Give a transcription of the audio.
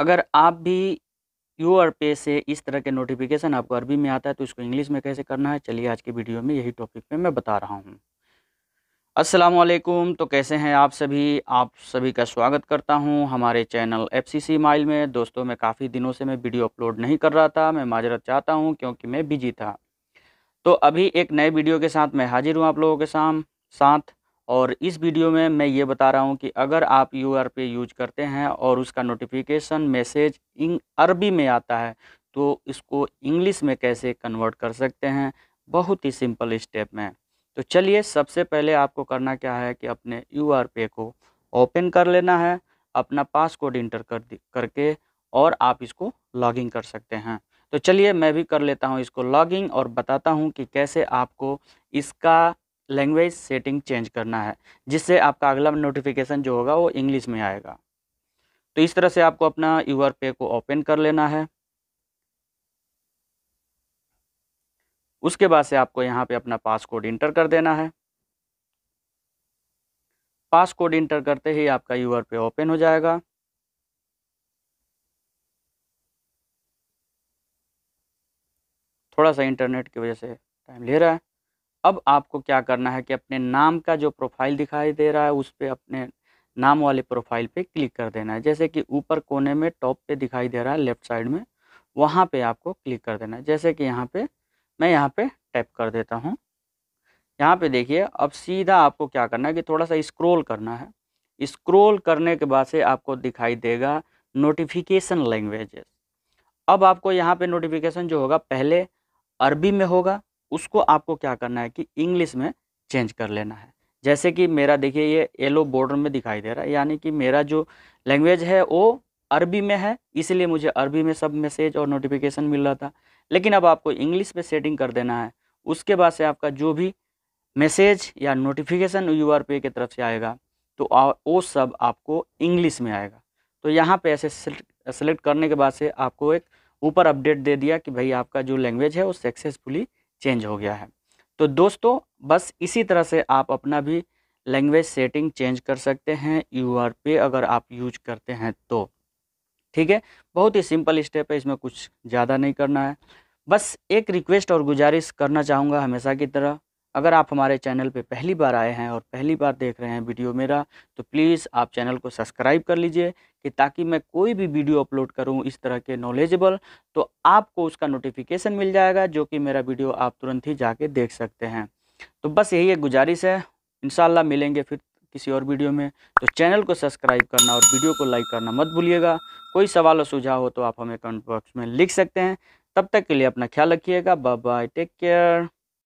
अगर आप भी आर पे से इस तरह के नोटिफिकेशन आपको अरबी में आता है तो इसको इंग्लिश में कैसे करना है चलिए आज के वीडियो में यही टॉपिक पे मैं बता रहा हूँ असलकुम तो कैसे हैं आप सभी आप सभी का स्वागत करता हूँ हमारे channel F C C mile में दोस्तों मैं काफ़ी दिनों से मैं वीडियो अपलोड नहीं कर रहा था मैं माजरत चाहता हूँ क्योंकि मैं बिजी था तो अभी एक नए वीडियो के साथ मैं हाजिर हूँ आप लोगों के साम साथ और इस वीडियो में मैं ये बता रहा हूँ कि अगर आप यू आर पे यूज करते हैं और उसका नोटिफिकेशन मैसेज इन अरबी में आता है तो इसको इंग्लिश में कैसे कन्वर्ट कर सकते हैं बहुत ही सिंपल स्टेप में तो चलिए सबसे पहले आपको करना क्या है कि अपने यू आर पे को ओपन कर लेना है अपना पासकोड इंटर कर करके और आप इसको लॉगिन कर सकते हैं तो चलिए मैं भी कर लेता हूँ इसको लॉगिन और बताता हूँ कि कैसे आपको इसका लैंग्वेज सेटिंग चेंज करना है जिससे आपका अगला नोटिफिकेशन जो होगा वो इंग्लिश में आएगा तो इस तरह से आपको अपना यूआर पे को ओपन कर लेना है उसके बाद से आपको यहाँ पे अपना पास कोड इंटर कर देना है पास कोड इंटर करते ही आपका यूआर पे ओपन हो जाएगा थोड़ा सा इंटरनेट की वजह से टाइम ले रहा है अब आपको क्या करना है कि अपने नाम का जो प्रोफाइल दिखाई दे रहा है उस पर अपने नाम वाले प्रोफाइल पे क्लिक कर देना है जैसे कि ऊपर कोने में टॉप पे दिखाई दे रहा है लेफ़्ट साइड में वहाँ पे आपको क्लिक कर देना है जैसे कि यहाँ पे मैं यहाँ पे टैप कर देता हूँ यहाँ पे देखिए अब सीधा आपको क्या करना है कि थोड़ा सा स्क्रॉल करना है स्क्रॉल करने के बाद से आपको दिखाई देगा नोटिफिकेशन लैंग्वेजेस अब आपको यहाँ पे नोटिफिकेशन जो होगा पहले अरबी में होगा उसको आपको क्या करना है कि इंग्लिश में चेंज कर लेना है जैसे कि मेरा देखिए ये येलो बॉर्डर में दिखाई दे रहा है यानी कि मेरा जो लैंग्वेज है वो अरबी में है इसलिए मुझे अरबी में सब मैसेज और नोटिफिकेशन मिल रहा था लेकिन अब आपको इंग्लिश में सेटिंग कर देना है उसके बाद से आपका जो भी मैसेज या नोटिफिकेशन यू आर पे की तरफ से आएगा तो वो सब आपको इंग्लिश में आएगा तो यहाँ पे ऐसे सेलेक्ट करने के बाद से आपको एक ऊपर अपडेट दे दिया कि भाई आपका जो लैंग्वेज है वो सक्सेसफुली चेंज हो गया है तो दोस्तों बस इसी तरह से आप अपना भी लैंग्वेज सेटिंग चेंज कर सकते हैं यू आर पे अगर आप यूज करते हैं तो ठीक है बहुत ही सिंपल स्टेप है इसमें कुछ ज़्यादा नहीं करना है बस एक रिक्वेस्ट और गुजारिश करना चाहूँगा हमेशा की तरह अगर आप हमारे चैनल पे पहली बार आए हैं और पहली बार देख रहे हैं वीडियो मेरा तो प्लीज़ आप चैनल को सब्सक्राइब कर लीजिए कि ताकि मैं कोई भी वीडियो अपलोड करूं इस तरह के नॉलेजेबल तो आपको उसका नोटिफिकेशन मिल जाएगा जो कि मेरा वीडियो आप तुरंत ही जाके देख सकते हैं तो बस यही एक गुजारिश है इन मिलेंगे फिर किसी और वीडियो में तो चैनल को सब्सक्राइब करना और वीडियो को लाइक करना मत भूलिएगा कोई सवाल और सुझाव हो तो आप हमें कमेंट बॉक्स में लिख सकते हैं तब तक के लिए अपना ख्याल रखिएगा बाय बाय टेक केयर